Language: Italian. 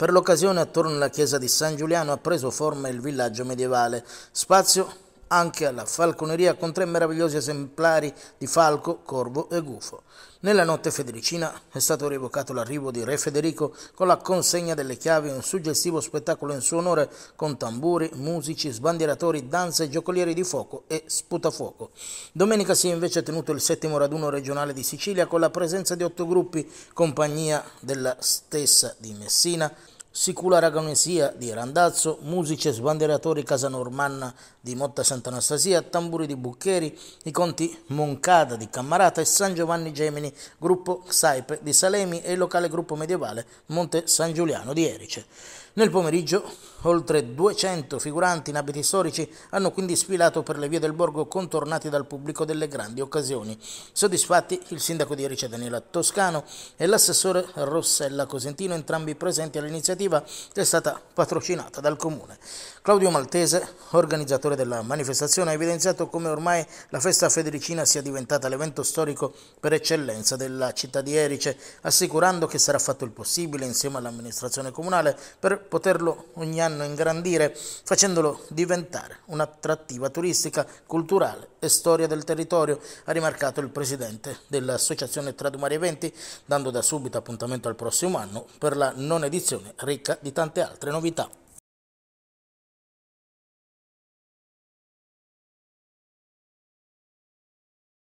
Per l'occasione attorno alla chiesa di San Giuliano ha preso forma il villaggio medievale, spazio anche alla falconeria con tre meravigliosi esemplari di falco, corvo e gufo. Nella notte federicina è stato rievocato l'arrivo di Re Federico con la consegna delle chiavi e un suggestivo spettacolo in suo onore con tamburi, musici, sbandieratori, danze, giocolieri di fuoco e sputafuoco. Domenica si è invece tenuto il settimo raduno regionale di Sicilia con la presenza di otto gruppi, compagnia della stessa di Messina, Sicula Ragamesia di Randazzo, musici e sbandieratori Casa Normanna di Motta Sant'Anastasia, tamburi di Buccheri, i conti Moncada di Cammarata e San Giovanni Gemini, gruppo Saipe di Salemi e il locale gruppo medievale Monte San Giuliano di Erice. Nel pomeriggio, oltre 200 figuranti in abiti storici hanno quindi sfilato per le vie del borgo contornati dal pubblico delle grandi occasioni. Soddisfatti il sindaco di Erice Daniela Toscano e l'assessore Rossella Cosentino, entrambi presenti all'iniziativa che è stata patrocinata dal comune. Claudio Maltese, organizzatore della manifestazione, ha evidenziato come ormai la festa federicina sia diventata l'evento storico per eccellenza della città di Erice, assicurando che sarà fatto il possibile insieme all'amministrazione comunale per poterlo ogni anno ingrandire, facendolo diventare un'attrattiva turistica, culturale e storia del territorio, ha rimarcato il presidente dell'Associazione Tradumari Eventi, dando da subito appuntamento al prossimo anno per la non edizione ricca di tante altre novità.